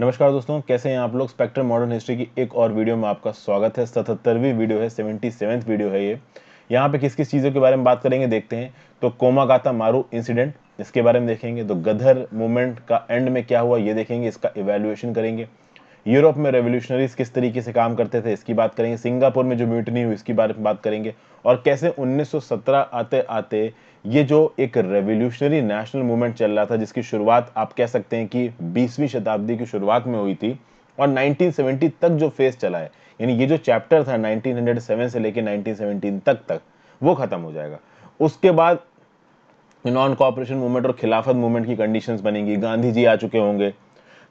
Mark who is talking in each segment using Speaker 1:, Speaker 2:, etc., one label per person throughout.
Speaker 1: नमस्कार दोस्तों कैसे हैं आप लोग स्पेक्ट्रम मॉडर्न हिस्ट्री की एक और वीडियो में आपका स्वागत है सतहत्तरवीं वीडियो है सेवेंटी सेवेंथ वीडियो है ये यहाँ पे किस किस चीज़ों के बारे में बात करेंगे देखते हैं तो कोमागाता मारू इंसिडेंट इसके बारे में देखेंगे तो गधर मूवमेंट का एंड में क्या हुआ ये देखेंगे इसका इवेल्युएशन करेंगे यूरोप में रेवोल्यूशनरीज किस तरीके से काम करते थे इसकी बात करेंगे सिंगापुर में जो म्यूटनी हुई इसकी बारे में बात करेंगे और कैसे 1917 आते आते ये जो एक रेवोल्यूशनरी नेशनल मूवमेंट चल रहा था जिसकी शुरुआत आप कह सकते हैं कि बीसवीं शताब्दी की शुरुआत में हुई थी और 1970 तक जो फेस चला है यानी ये जो चैप्टर था 1907 से लेकर 1917 तक तक वो ख़त्म हो जाएगा उसके बाद नॉन कॉपरेशन मूवमेंट और खिलाफत मूवमेंट की कंडीशंस बनेंगी गांधी जी आ चुके होंगे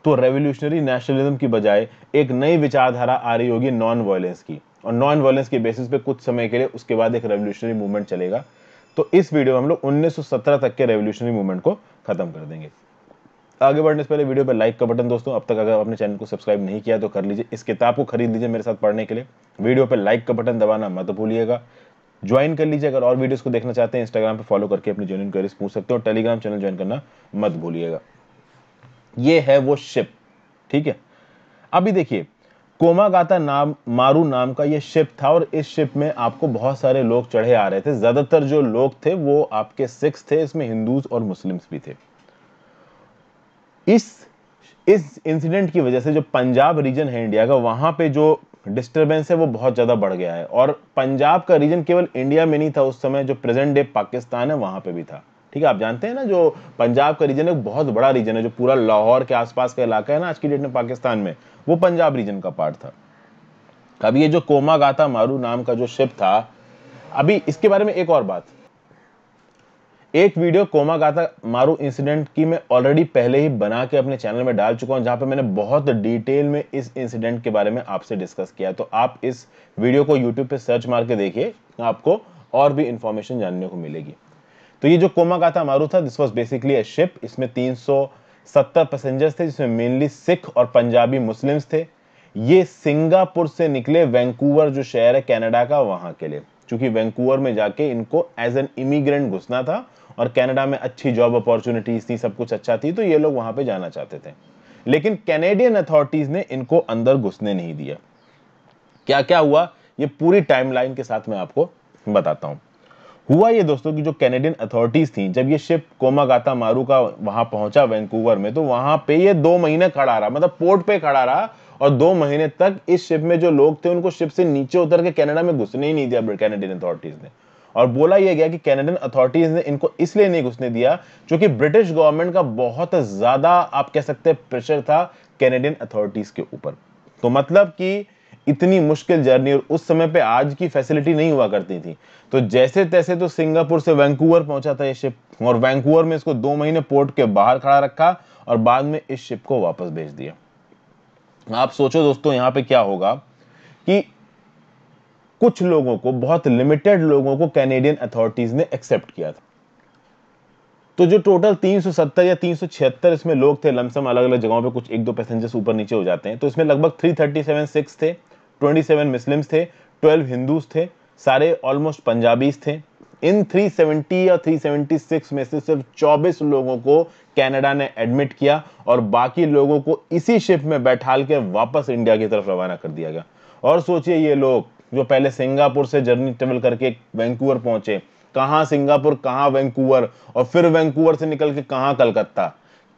Speaker 1: तो रेवोल्यूशनरी नेशनलिज्म की बजाय एक नई विचारधारा आ रही होगी नॉन वायलेंस की और नॉन वायलेंस के बेसिस पे कुछ समय के लिए उसके बाद एक रेवोल्यूशनरी मूवमेंट चलेगा तो इस वीडियो में हम लोग 1917 तक के रेवोल्यूशनरी मूवमेंट को खत्म कर देंगे आगे बढ़ने से पहले वीडियो पर लाइक का बटन दोस्तों अब तक अगर आपने चैनल को सब्सक्राइब नहीं किया तो कर लीजिए इस किताब को खरीद लीजिए मेरे साथ पढ़ने के लिए वीडियो पर लाइक का बटन दबाना मत भूलिएगा ज्वाइन कर लीजिए अगर और वीडियोस को देखना चाहते हैं इंस्टाग्राम पर फॉलो करके अपनी ज्वाइन क्वेरीज पूछ सकते हो टेलीग्राम चैनल ज्वाइन करना मत भूलिएगा ये है वो शिप ठीक है अभी देखिए कोमागाता नाम मारू नाम का ये शिप था और इस शिप में आपको बहुत सारे लोग चढ़े आ रहे थे ज़्यादातर जो लोग थे वो आपके सिख्स थे इसमें हिंदूज और मुस्लिम्स भी थे इस इस इंसिडेंट की वजह से जो पंजाब रीजन है इंडिया का वहाँ पे जो डिस्टरबेंस है वो बहुत ज़्यादा बढ़ गया है और पंजाब का रीजन केवल इंडिया में नहीं था उस समय जो प्रेजेंट डे पाकिस्तान है वहाँ पे भी था ठीक है आप जानते हैं ना जो पंजाब का रीजन है बहुत बड़ा रीजन है जो पूरा लाहौर के आसपास का इलाका है ना आज की डेट में पाकिस्तान में वो पंजाब रीजन का पार्ट था अब ये जो कोमा गाता मारू नाम का जो शिप था अभी इसके बारे में एक और बात एक वीडियो कोमा गाता मारू इंसिडेंट की मैं ऑलरेडी पहले ही बना के अपने चैनल में डाल चुका हूं जहां पे मैंने बहुत डिटेल में इस इंसिडेंट के बारे में आपसे डिस्कस किया तो आप इस वीडियो को यूट्यूब पे सर्च मार के देखिए आपको और भी इंफॉर्मेशन जानने को मिलेगी तो ये जो कोमा का था मारू था this was basically a ship इसमें 370 पैसेंजर्स थे जिसमें मेनली सिख और पंजाबी मुस्लिम्स थे ये सिंगापुर से निकले वैंकूवर जो शहर है कनाडा का वहां के लिए क्योंकि वैंकूवर में जाके इनको एज एन इमिग्रेंट घुसना था और कनाडा में अच्छी जॉब अपॉर्चुनिटीज थी सब कुछ अच्छा थी तो ये लोग वहां पे जाना चाहते थे लेकिन कैनेडियन अथॉरिटीज ने इनको अंदर घुसने नहीं दिया क्या क्या हुआ ये पूरी टाइमलाइन के साथ मैं आपको बताता हूं हुआ ये दोस्तों कि जो कैनेडियन अथॉरिटीज़ थी जब ये शिप कोमागाता मारू का वहां पहुंचा वैंकूवर में तो वहां पे ये दो महीने खड़ा रहा मतलब पोर्ट पे खड़ा रहा और दो महीने तक इस शिप में जो लोग थे उनको शिप से नीचे उतर के कनाडा में घुसने ही नहीं दिया कैनेडियन अथॉरिटीज़ ने और बोला यह गया कि कैनेडियन अथॉरिटीज़ ने इनको इसलिए नहीं घुसने दिया क्योंकि ब्रिटिश गवर्नमेंट का बहुत ज़्यादा आप कह सकते हैं प्रेशर था कैनेडियन अथॉरिटीज़ के ऊपर तो मतलब कि इतनी मुश्किल जर्नी और उस समय पे आज की फैसिलिटी नहीं हुआ करती थी तो जैसे तैसे तो सिंगापुर से वैंकूवर पहुंचा था ये शिप और वैंकूवर में इसको दो महीने पोर्ट के बाहर खड़ा रखा और बाद में इस शिप को वापस भेज दिया आप सोचो दोस्तों यहां पर क्या होगा कि कुछ लोगों को बहुत लिमिटेड लोगों को कैनेडियन अथॉरिटीज ने एक्सेप्ट किया था तो जो टोटल 370 या 376 इसमें लोग थे लमसम अलग अलग जगहों पे कुछ एक दो पैसेंजर्स ऊपर नीचे हो जाते हैं तो इसमें लगभग 337 सिक्स थे ट्वेंटी सेवन मुस्लिम्स थे ट्वेल्व हिंदूज थे सारे ऑलमोस्ट पंजाबीज थे इन 370 या 376 में से सिर्फ 24 लोगों को कनाडा ने एडमिट किया और बाकी लोगों को इसी शिप में बैठाल के वापस इंडिया की तरफ रवाना कर दिया गया और सोचिए ये लोग जो पहले सिंगापुर से जर्नी ट्रेवल करके वैंकूवर पहुंचे कहाँ सिंगापुर कहाँ वैंकूवर और फिर वैंकूवर से निकल के कहाँ कलकत्ता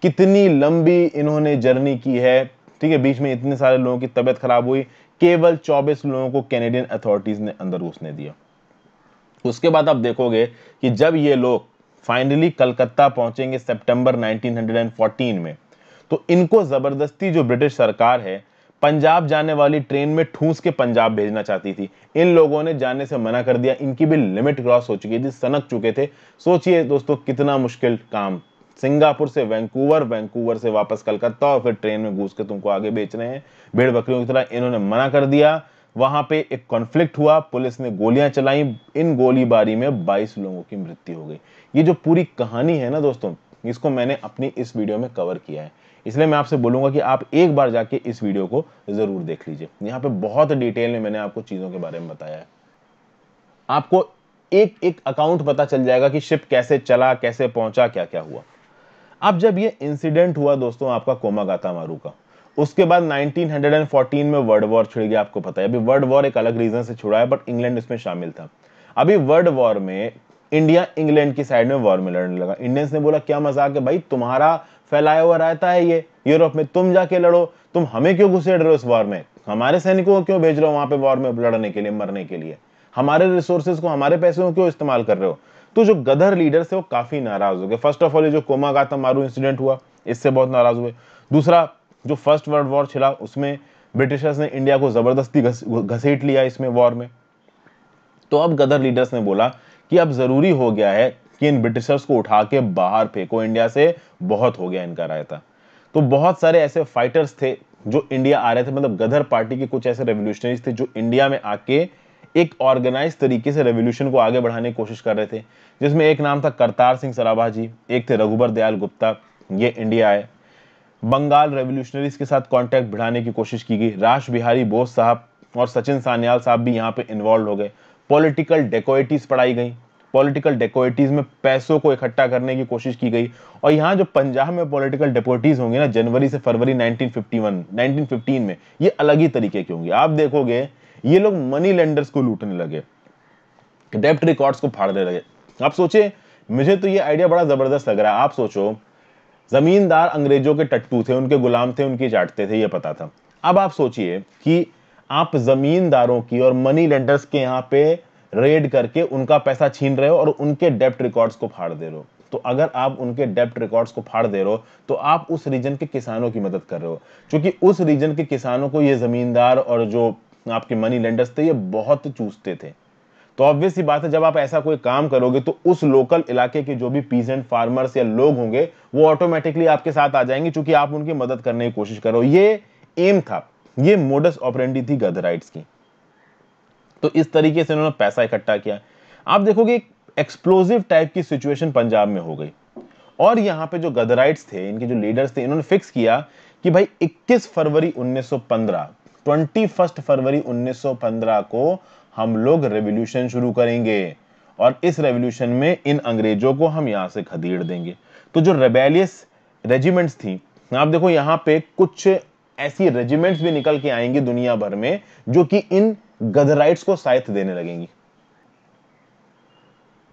Speaker 1: कितनी लंबी इन्होंने जर्नी की है ठीक है बीच में इतने सारे लोगों की तबीयत खराब हुई केवल 24 लोगों को कैनेडियन अथॉरिटीज ने अंदर घुसने दिया उसके बाद आप देखोगे कि जब ये लोग फाइनली कलकत्ता पहुंचेंगे सितंबर 1914 में तो इनको जबरदस्ती जो ब्रिटिश सरकार है पंजाब जाने वाली ट्रेन में ठूस के पंजाब भेजना चाहती थी इन लोगों ने जाने से मना कर दिया इनकी भी लिमिट क्रॉस हो चुकी थी सनक चुके थे सोचिए दोस्तों कितना मुश्किल काम सिंगापुर से वैंकूवर वैंकूवर से वापस कलकत्ता और फिर ट्रेन में घूस के तुमको आगे बेच रहे हैं भेड़ बकरियों की तरह इन्होंने मना कर दिया वहां पे एक कॉन्फ्लिक्ट हुआ पुलिस ने गोलियां चलाई इन गोलीबारी में 22 लोगों की मृत्यु हो गई ये जो पूरी कहानी है ना दोस्तों इसको मैंने अपनी इस वीडियो में कवर किया है इसलिए मैं आपसे बोलूंगा कि आप एक बार जाके इस वीडियो को जरूर देख लीजिए यहाँ पे बहुत डिटेल में मैंने आपको चीजों के बारे में बताया है आपको एक एक अकाउंट पता चल जाएगा कि शिप कैसे चला कैसे पहुंचा क्या क्या हुआ अब जब ये इंसिडेंट हुआ दोस्तों आपका कोमा गाता मारू का उसके बाद 1914 में वर्ल्ड वॉर छिड़ गया आपको पता है अभी वर्ल्ड वॉर एक अलग रीजन से छुड़ा है बट इंग्लैंड इसमें शामिल था अभी वर्ल्ड वॉर में इंडिया इंग्लैंड की साइड में वॉर में लड़ने लगा इंडियंस ने बोला क्या मजाक है भाई तुम्हारा फैलाया हुआ रहता है ये यूरोप में तुम जाके लड़ो तुम हमें क्यों घुसे रहे हो इस वॉर में हमारे सैनिकों को क्यों भेज रहे हो वहां पे वॉर में लड़ने के लिए मरने के लिए हमारे रिसोर्सेज को हमारे पैसों को क्यों इस्तेमाल कर रहे हो तो जो गदर लीडर से वो काफ़ी नाराज़ हो गए फर्स्ट ऑफ ऑल ये जो कोमा गाता मारू इंसिडेंट हुआ इससे बहुत नाराज़ हुए दूसरा जो फर्स्ट वर्ल्ड वॉर छिला उसमें ब्रिटिशर्स ने इंडिया को ज़बरदस्ती घसीट लिया इसमें वॉर में तो अब गदर लीडर्स ने बोला कि अब ज़रूरी हो गया है कि इन ब्रिटिशर्स को उठा के बाहर फेंको इंडिया से बहुत हो गया इनका रायता तो बहुत सारे ऐसे फाइटर्स थे जो इंडिया आ रहे थे मतलब गदर पार्टी के कुछ ऐसे रेवोल्यूशनरीज थे जो इंडिया में आके एक ऑर्गेनाइज तरीके से रेवोल्यूशन को आगे बढ़ाने की कोशिश कर रहे थे जिसमें एक नाम था करतार सिंह सराभा जी एक थे रघुबर दयाल गुप्ता ये इंडिया आए बंगाल रेवोल्यूशनरीज के साथ कांटेक्ट बढ़ाने की कोशिश की गई राज बिहारी बोस साहब और सचिन सान्याल साहब भी यहाँ पे इन्वॉल्व हो गए पॉलिटिकल डेकोएटीज पढ़ाई गई पॉलिटिकल डेकोएटीज में पैसों को इकट्ठा करने की कोशिश की गई और यहाँ जो पंजाब में पॉलिटिकल डेपोटीज़ होंगे ना जनवरी से फरवरी 1951 1915 में ये अलग ही तरीके की होंगी आप देखोगे ये लोग मनी लेंडर्स को लूटने लगे डेप्ट रिकॉर्ड्स को फाड़ने लगे आप सोचिए मुझे तो ये आइडिया बड़ा जबरदस्त लग रहा है आप सोचो जमींदार अंग्रेजों के टट्टू थे उनके गुलाम थे उनकी चाटते थे ये पता था अब आप सोचिए कि आप जमींदारों की और मनी लेंडर्स के यहाँ पे रेड करके उनका पैसा छीन रहे हो और उनके डेप्ट रिकॉर्ड्स को फाड़ दे रहे हो तो अगर आप उनके डेप्ट रिकॉर्ड्स को फाड़ दे रहे हो तो आप उस रीजन के किसानों की मदद कर रहे हो क्योंकि उस रीजन के किसानों को ये जमींदार और जो आपके मनी लेंडर्स थे ये बहुत चूसते थे तो ऑब्वियस ही बात है जब आप ऐसा कोई काम करोगे तो उस लोकल इलाके के जो भी पीजेंट फार्मर्स या लोग होंगे वो ऑटोमेटिकली आपके साथ आ जाएंगे चूंकि आप उनकी मदद करने की कोशिश करो ये एम था ये मोडस ऑपरेंडी थी गधराइट्स की तो इस तरीके से उन्होंने पैसा इकट्ठा किया आप देखोगे एक्सप्लोजिव टाइप की सिचुएशन पंजाब में हो गई और यहां पे जो गदराइट्स थे इनके जो लीडर्स थे इन्होंने फिक्स किया कि भाई 21 फरवरी 1915 ट्वेंटी फर्स्ट फरवरी 1915 को हम लोग रेवोल्यूशन शुरू करेंगे और इस रेवोल्यूशन में इन अंग्रेजों को हम यहां से खदेड़ देंगे तो जो रेबेलियस रेजिमेंट्स थी आप देखो यहां पे कुछ ऐसी रेजिमेंट्स भी निकल के आएंगे दुनिया भर में जो कि इन गदराइट को साइथ देने लगेंगी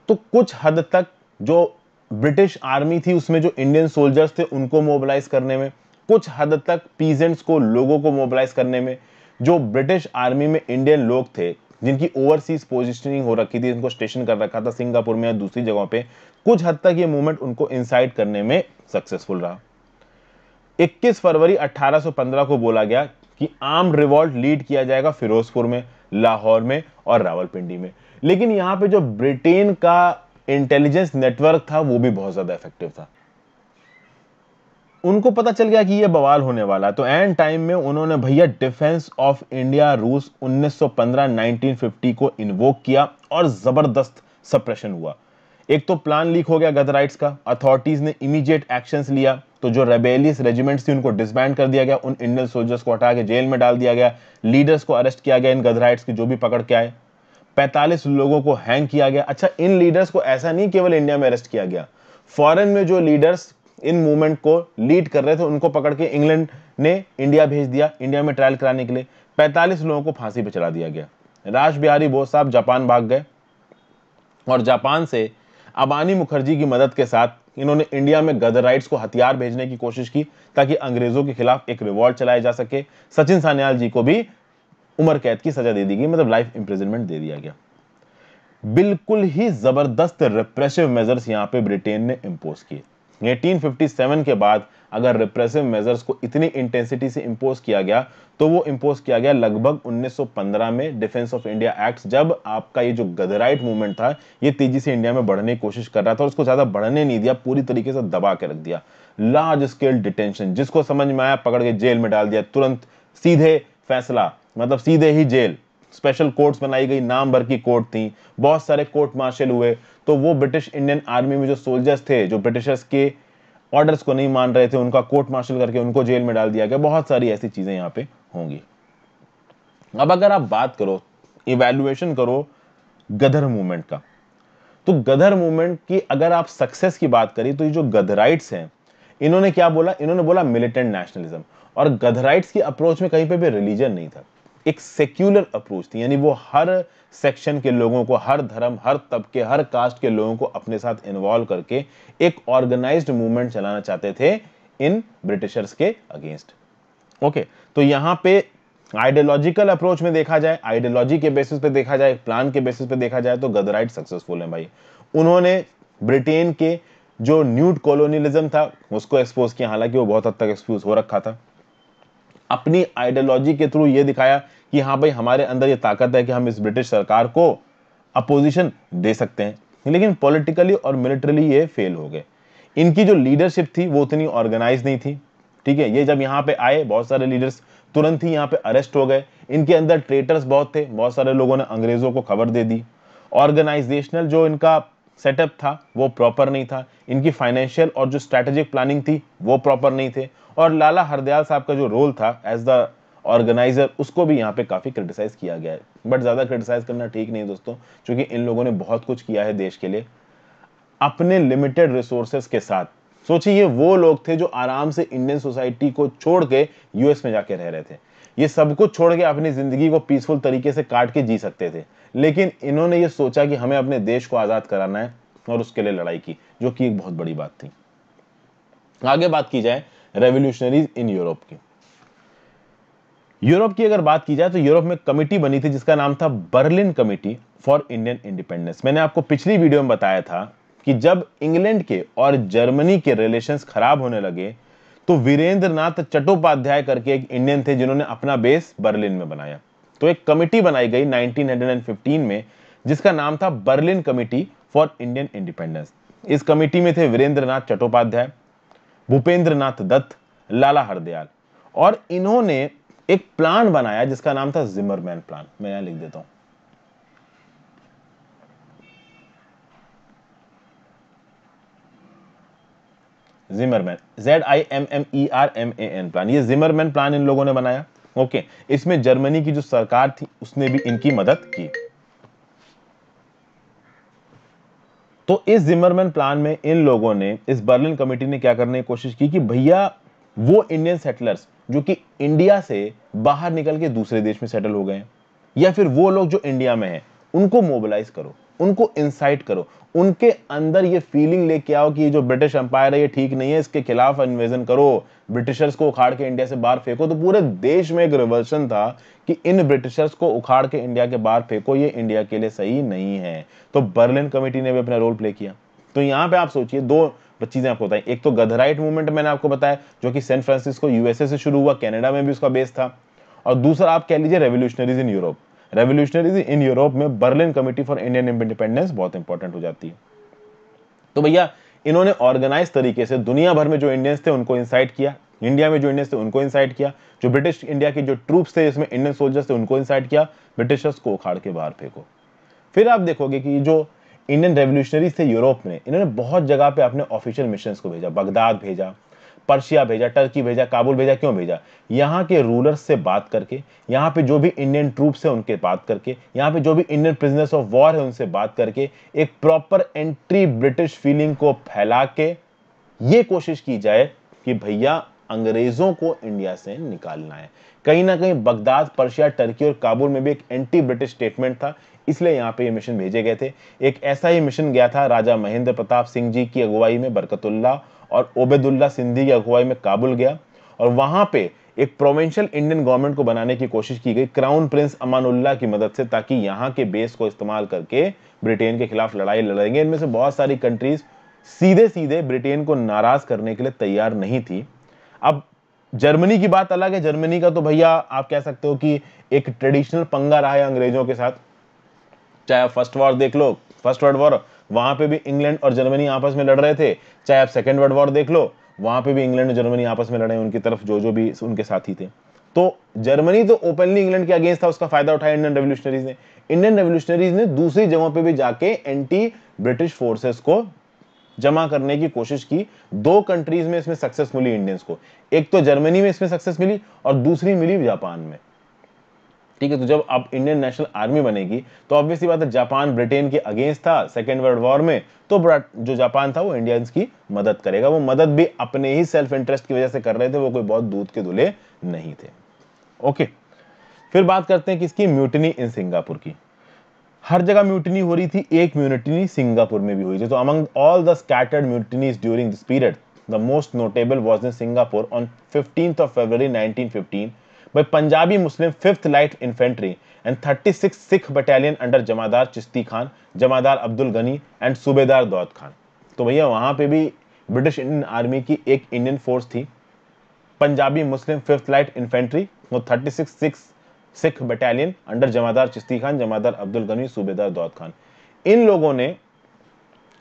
Speaker 1: तो कुछ हद तक जो ब्रिटिश आर्मी थी उसमें जो इंडियन सोल्जर्स थे उनको मोबिलाइज करने में कुछ हद तक पीजेंट्स को लोगों को मोबिलाइज करने में जो ब्रिटिश आर्मी में इंडियन लोग थे जिनकी ओवरसीज पोजिशनिंग हो रखी थी इनको स्टेशन कर रखा था सिंगापुर में या दूसरी जगहों पे कुछ हद तक ये मूवमेंट उनको इंसाइट करने में सक्सेसफुल रहा 21 फरवरी 1815 को बोला गया कि आर्म रिवॉल्ट लीड किया जाएगा फिरोजपुर में लाहौर में और रावलपिंडी में लेकिन यहाँ पे जो ब्रिटेन का इंटेलिजेंस नेटवर्क था वो भी बहुत ज्यादा इफेक्टिव था उनको पता चल गया कि ये बवाल होने वाला तो एंड टाइम में उन्होंने भैया डिफेंस ऑफ इंडिया रूस 1915-1950 को इन्वोक किया और ज़बरदस्त सप्रेशन हुआ एक तो प्लान लीक हो गया गदराइट्स का अथॉरिटीज़ ने इमीडिएट एक्शंस लिया तो जो रेबेलियस रेजिमेंट्स थी उनको डिसबैंड कर दिया गया उन इंडियन सोल्जर्स को हटा के जेल में डाल दिया गया लीडर्स को अरेस्ट किया गया इन गदराइट्स की जो भी पकड़ के आए 45 लोगों को हैंग किया गया अच्छा इन लीडर्स को ऐसा नहीं केवल इंडिया में अरेस्ट किया गया फॉरेन में जो लीडर्स इन मूवमेंट को लीड कर रहे थे उनको पकड़ के इंग्लैंड ने इंडिया भेज दिया इंडिया में ट्रायल कराने के लिए 45 लोगों को फांसी पर चला दिया गया राज बिहारी बोस साहब जापान भाग गए और जापान से अबानी मुखर्जी की मदद के साथ इन्होंने इंडिया में गदर राइट्स को हथियार भेजने की कोशिश की ताकि अंग्रेजों के खिलाफ एक रिवॉल्ट चलाया जा सके सचिन सान्याल जी को भी उम्र कैद की सजा दे दी गई मतलब लाइफ इंप्रिजनमेंट दे दिया गया बिल्कुल ही जबरदस्त रिप्रेसिव मेजर्स यहां पे ब्रिटेन ने इंपोज किए 1857 के बाद अगर रिप्रेसिव मेजर्स को इतनी इंटेंसिटी से इम्पोज किया गया तो वो इम्पोज किया गया लगभग 1915 में डिफेंस ऑफ इंडिया एक्ट जब आपका ये जो गदराइट मूवमेंट था ये तेजी से इंडिया में बढ़ने की कोशिश कर रहा था और उसको ज़्यादा बढ़ने नहीं दिया पूरी तरीके से दबा के रख दिया लार्ज स्केल डिटेंशन जिसको समझ में आया पकड़ के जेल में डाल दिया तुरंत सीधे फैसला मतलब सीधे ही जेल स्पेशल कोर्ट्स बनाई गई नाम भर की कोर्ट थी बहुत सारे कोर्ट मार्शल हुए तो वो ब्रिटिश इंडियन आर्मी में जो सोल्जर्स थे जो ब्रिटिशर्स के ऑर्डर्स को नहीं मान रहे थे उनका कोर्ट मार्शल करके उनको जेल में डाल दिया गया बहुत सारी ऐसी चीज़ें यहाँ पे होंगी अब अगर आप बात करो इवेल्युएशन करो गधर मूवमेंट का तो गधर मूवमेंट की अगर आप सक्सेस की बात करें तो ये जो गधराइट्स हैं इन्होंने क्या बोला इन्होंने बोला मिलिटेंट नेशनलिज्म और गधराइट्स की अप्रोच में कहीं पे भी रिलीजन नहीं था एक सेक्युलर अप्रोच थी यानी वो हर सेक्शन के लोगों को हर धर्म हर तबके हर कास्ट के लोगों को अपने साथ इन्वॉल्व करके एक ऑर्गेनाइज्ड मूवमेंट चलाना चाहते थे इन ब्रिटिशर्स के अगेंस्ट ओके okay, तो यहां पे आइडियोलॉजिकल अप्रोच में देखा जाए आइडियोलॉजी के बेसिस पे देखा जाए प्लान के बेसिस पे देखा जाए तो गदराइट सक्सेसफुल है भाई उन्होंने ब्रिटेन के जो न्यूट कॉलोनियलिज्म था उसको एक्सपोज किया हालांकि वो बहुत हद तक एक्सप्यूज हो रखा था अपनी आइडियोलॉजी के थ्रू ये दिखाया कि हाँ भाई हमारे अंदर ये ताकत है कि हम इस ब्रिटिश सरकार को अपोजिशन दे सकते हैं लेकिन पॉलिटिकली और मिलिट्रली ये फेल हो गए इनकी जो लीडरशिप थी वो उतनी ऑर्गेनाइज नहीं थी ठीक है ये जब यहाँ पे आए बहुत सारे लीडर्स तुरंत ही यहाँ पे अरेस्ट हो गए इनके अंदर ट्रेटर्स बहुत थे बहुत सारे लोगों ने अंग्रेजों को खबर दे दी ऑर्गेनाइजेशनल जो इनका सेटअप था वो प्रॉपर नहीं था इनकी फाइनेंशियल और जो स्ट्रेटेजिक प्लानिंग थी वो प्रॉपर नहीं थे और लाला हरदयाल साहब का जो रोल था एज द ऑर्गेनाइजर उसको भी यहाँ पे काफ़ी क्रिटिसाइज किया गया है बट ज़्यादा क्रिटिसाइज करना ठीक नहीं दोस्तों क्योंकि इन लोगों ने बहुत कुछ किया है देश के लिए अपने लिमिटेड रिसोर्सेस के साथ सोचिए ये वो लोग थे जो आराम से इंडियन सोसाइटी को छोड़ के यूएस में जाके रह रहे थे ये सब कुछ छोड़ के अपनी ज़िंदगी को पीसफुल तरीके से काट के जी सकते थे लेकिन इन्होंने ये सोचा कि हमें अपने देश को आज़ाद कराना है और उसके लिए लड़ाई की जो कि एक बहुत बड़ी बात थी आगे बात की जाए रेवोल्यूशनरीज इन यूरोप की यूरोप की अगर बात की जाए तो यूरोप में कमेटी बनी थी जिसका नाम था Berlin committee for Indian independence मैंने आपको पिछली वीडियो में बताया था कि जब इंग्लैंड के और जर्मनी के रिलेशंस खराब होने लगे तो वीरेंद्र नाथ चट्टोपाध्याय करके एक इंडियन थे जिन्होंने अपना बेस बर्लिन में बनाया तो एक कमेटी बनाई गई 1915 में जिसका नाम था Berlin committee for Indian independence इस कमेटी में थे वीरेंद्र नाथ चट्टोपाध्याय भूपेंद्र नाथ दत्त लाला हरदयाल और इन्होंने एक प्लान बनाया जिसका नाम था जिमरमैन प्लान मैं यहां लिख देता हूं Zimmermann Z I M M E R M A N plan ये जिमरमैन प्लान इन लोगों ने बनाया ओके इसमें जर्मनी की जो सरकार थी उसने भी इनकी मदद की तो इस जिमरमैन प्लान में इन लोगों ने इस बर्लिन कमेटी ने क्या करने की कोशिश की कि भैया वो इंडियन सेटलर्स जो कि इंडिया से बाहर निकल के दूसरे देश में सेटल हो गए या फिर वो लोग जो इंडिया में हैं उनको मोबिलाइज करो उनको इंसाइट करो उनके अंदर ये फीलिंग लेके आओ कि ये जो ब्रिटिश अंपायर है ये ठीक नहीं है इसके खिलाफ इन्वेजन करो ब्रिटिशर्स को उखाड़ के इंडिया से बाहर फेंको तो पूरे देश में एक रिवर्सन था कि इन ब्रिटिशर्स को उखाड़ के इंडिया के बाहर फेंको ये इंडिया के लिए सही नहीं है तो बर्लिन कमेटी ने भी अपना रोल प्ले किया तो यहाँ पे आप सोचिए दो चीजें आपको बताएं एक तो गधराइट मूवमेंट मैंने आपको बताया जो कि सैन फ्रांसिस्को यूएसए से शुरू हुआ कैनेडा में भी उसका बेस था और दूसरा आप कह लीजिए revolutionaries in Europe revolutionaries in Europe में Berlin committee for Indian independence बहुत इंपॉर्टेंट हो जाती है तो भैया इन्होंने ऑर्गेनाइज तरीके से दुनिया भर में जो इंडियंस थे उनको इंसाइट किया इंडिया में जो इंडियंस थे उनको इंसाइट किया जो ब्रिटिश इंडिया के जो ट्रूप्स थे इसमें इंडियन सोल्जर्स थे उनको इंसाइट किया ब्रिटिशर्स को उखाड़ के बाहर फेंको फिर आप देखोगे कि जो इंडियन रेवोल्यूशनरीज थे यूरोप में इन्होंने बहुत जगह पे अपने ऑफिशियल मिशन को भेजा बगदाद भेजा पर्शिया भेजा टर्की भेजा काबुल भेजा क्यों भेजा यहाँ के रूलर्स से बात करके यहाँ पे जो भी इंडियन ट्रूप्स हैं उनके बात करके यहाँ पे जो भी इंडियन प्रिजनर्स ऑफ वॉर है उनसे बात करके एक प्रॉपर एंट्री ब्रिटिश फीलिंग को फैला के ये कोशिश की जाए कि भैया अंग्रेजों को इंडिया से निकालना है कहीं ना कहीं बगदाद पर्शिया टर्की और काबुल में भी एक एंटी ब्रिटिश स्टेटमेंट था इसलिए यहाँ पे ये मिशन भेजे गए थे एक ऐसा ही मिशन गया था राजा महेंद्र प्रताप सिंह जी की अगुवाई में बरकतुल्ला और ओबेदुल्ला सिंधी की अगुवाई में काबुल गया और वहां पे एक प्रोविंशियल इंडियन गवर्नमेंट को बनाने की कोशिश की गई क्राउन प्रिंस अमानुल्ला की मदद से ताकि यहां के बेस को इस्तेमाल करके ब्रिटेन के खिलाफ लड़ाई लड़ेंगे इनमें से बहुत सारी कंट्रीज सीधे सीधे ब्रिटेन को नाराज करने के लिए तैयार नहीं थी अब जर्मनी की बात अलग है जर्मनी का तो भैया आप कह सकते हो कि एक ट्रेडिशनल पंगा रहा है अंग्रेजों के साथ चाहे फर्स्ट वॉर देख लो फर्स्ट वर्ल्ड वॉर वहां पे भी इंग्लैंड और जर्मनी आपस में लड़ रहे थे चाहे आप सेकेंड वर्ल्ड वॉर देख लो वहां पे भी इंग्लैंड और जर्मनी आपस में लड़े उनकी तरफ जो जो भी उनके साथी थे तो जर्मनी तो ओपनली इंग्लैंड के अगेंस्ट था उसका फायदा उठाया इंडियन रेवल्यूशनरीज ने इंडियन रेवल्यूशनरीज ने दूसरी जगहों पर भी जाके एंटी ब्रिटिश फोर्सेस को जमा करने की कोशिश की दो कंट्रीज में इसमें सक्सेस मिली इंडियंस को एक तो जर्मनी में इसमें सक्सेस मिली और दूसरी मिली जापान में ठीक है तो जब अब इंडियन नेशनल आर्मी बनेगी तो ऑब्वियसली बात है जापान ब्रिटेन के अगेंस्ट था सेकेंड वर्ल्ड वॉर में तो जो जापान था वो इंडियंस की मदद करेगा वो मदद भी अपने ही सेल्फ इंटरेस्ट की वजह से कर रहे थे वो कोई बहुत दूध के दुले नहीं थे ओके फिर बात करते हैं किसकी म्यूटनी इन सिंगापुर की हर जगह म्यूटनी हो रही थी एक म्यूटनी सिंगापुर में भी हुई थी तो among all the scattered mutinies during this period the most notable was in Singapore on fifteen of Feb nineteen Punjabi Muslim fifth light infantry and thirty six Sikh battalion under jamadar Chishti Khan जमादार अब्दुल गनी एंड सूबेदार दौद खान तो भैया वहाँ पे भी ब्रिटिश इंडियन आर्मी की एक Indian force थी Punjabi Muslim fifth light infantry वो thirty six six Sikh battalion under jamadar Chishti Khan जमादार अब्दुल गनी सूबेदार दौद खान इन लोगों ने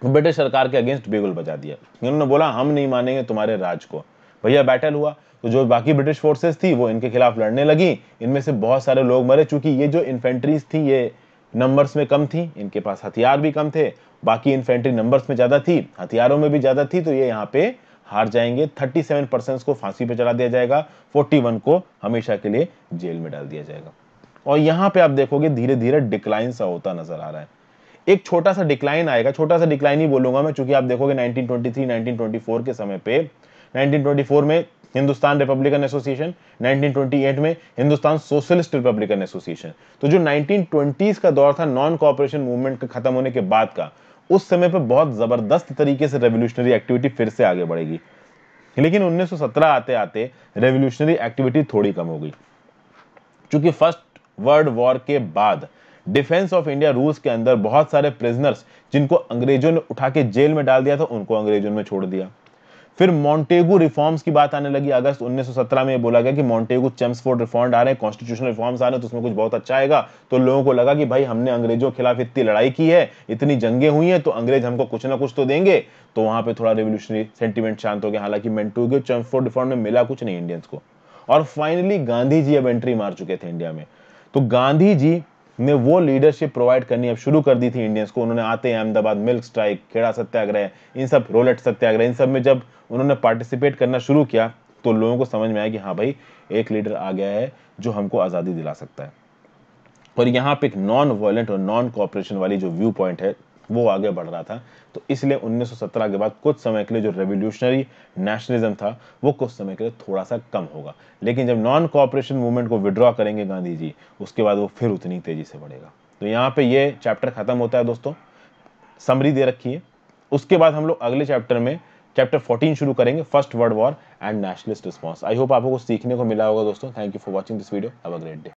Speaker 1: ब्रिटिश सरकार के अगेंस्ट बेगुल बजा दिया इन्होंने बोला हम नहीं मानेंगे तुम्हारे राज को भैया बैटल हुआ तो जो बाकी ब्रिटिश फोर्सेस थी वो इनके खिलाफ लड़ने लगी इनमें से बहुत सारे लोग मरे चूंकि ये जो इन्फेंट्रीज थी ये नंबर्स में कम थी इनके पास हथियार भी कम थे बाकी इन्फेंट्री नंबर्स में ज़्यादा थी हथियारों में भी ज़्यादा थी तो ये यहाँ पे हार जाएंगे 37 परसेंट को फांसी पे चला दिया जाएगा 41 को हमेशा के लिए जेल में डाल दिया जाएगा और यहाँ पे आप देखोगे धीरे धीरे डिक्लाइन सा होता नजर आ रहा है एक छोटा सा डिक्लाइन आएगा छोटा सा डिक्लाइन ही बोलूंगा मैं चूंकि आप देखोगे 1923, 1924 के समय पे 1924 में हिंदुस्तान रिपब्लिकन एसोसिएशन 1928 में हिंदुस्तान सोशलिस्ट रिपब्लिकन एसोसिएशन तो जो 1920s का दौर था नॉन कॉपरेशन मूवमेंट के खत्म होने के बाद का उस समय पर बहुत ज़बरदस्त तरीके से रेवोल्यूशनरी एक्टिविटी फिर से आगे बढ़ेगी लेकिन 1917 आते आते रेवोल्यूशनरी एक्टिविटी थोड़ी कम हो गई चूंकि फर्स्ट वर्ल्ड वॉर के बाद डिफेंस ऑफ इंडिया रूल्स के अंदर बहुत सारे प्रिजनर्स जिनको अंग्रेजों ने उठा के जेल में डाल दिया था उनको अंग्रेजों में छोड़ दिया फिर मॉन्टेगू रिफॉर्म्स की बात आने लगी अगस्त 1917 में बोला गया कि मॉन्टेगू चेम्सफोर्ड रिफॉर्म आ रहे हैं कॉन्स्टिट्यूशनल रिफॉर्म्स आ रहे हैं तो उसमें कुछ बहुत अच्छा आएगा तो लोगों को लगा कि भाई हमने अंग्रेजों के खिलाफ इतनी लड़ाई की है इतनी जंगे हुई हैं तो अंग्रेज हमको कुछ ना कुछ तो देंगे तो वहां पर थोड़ा रेवोल्यूशनरी सेंटिमेंट शांत हो गया हालांकि मेंटूगो चेम्सफोर्ड रिफॉर्म में मिला कुछ नहीं इंडियंस को और फाइनली गांधी जी अब एंट्री मार चुके थे इंडिया में तो गांधी जी ने वो लीडरशिप प्रोवाइड करनी अब शुरू कर दी थी इंडियंस को उन्होंने आते हैं अहमदाबाद मिल्क स्ट्राइक खेड़ा सत्याग्रह इन सब रोलेट सत्याग्रह इन सब में जब उन्होंने पार्टिसिपेट करना शुरू किया तो लोगों को समझ में आया कि हाँ भाई एक लीडर आ गया है जो हमको आज़ादी दिला सकता है और यहाँ पे एक नॉन वायलेंट और नॉन कॉपरेशन वाली जो व्यू पॉइंट है वो आगे बढ़ रहा था तो इसलिए 1917 के बाद कुछ समय के लिए जो रेवोल्यूशनरी नेशनलिज्म था वो कुछ समय के लिए थोड़ा सा कम होगा लेकिन जब नॉन कॉपरेशन मूवमेंट को विड्रॉ करेंगे गांधी जी उसके बाद वो फिर उतनी तेज़ी से बढ़ेगा तो यहाँ पे ये चैप्टर ख़त्म होता है दोस्तों समरी दे रखी है उसके बाद हम लोग अगले चैप्टर में चैप्टर 14 शुरू करेंगे first world war and nationalist response I hope आपको सीखने को मिला होगा दोस्तों thank you for watching this video have a great day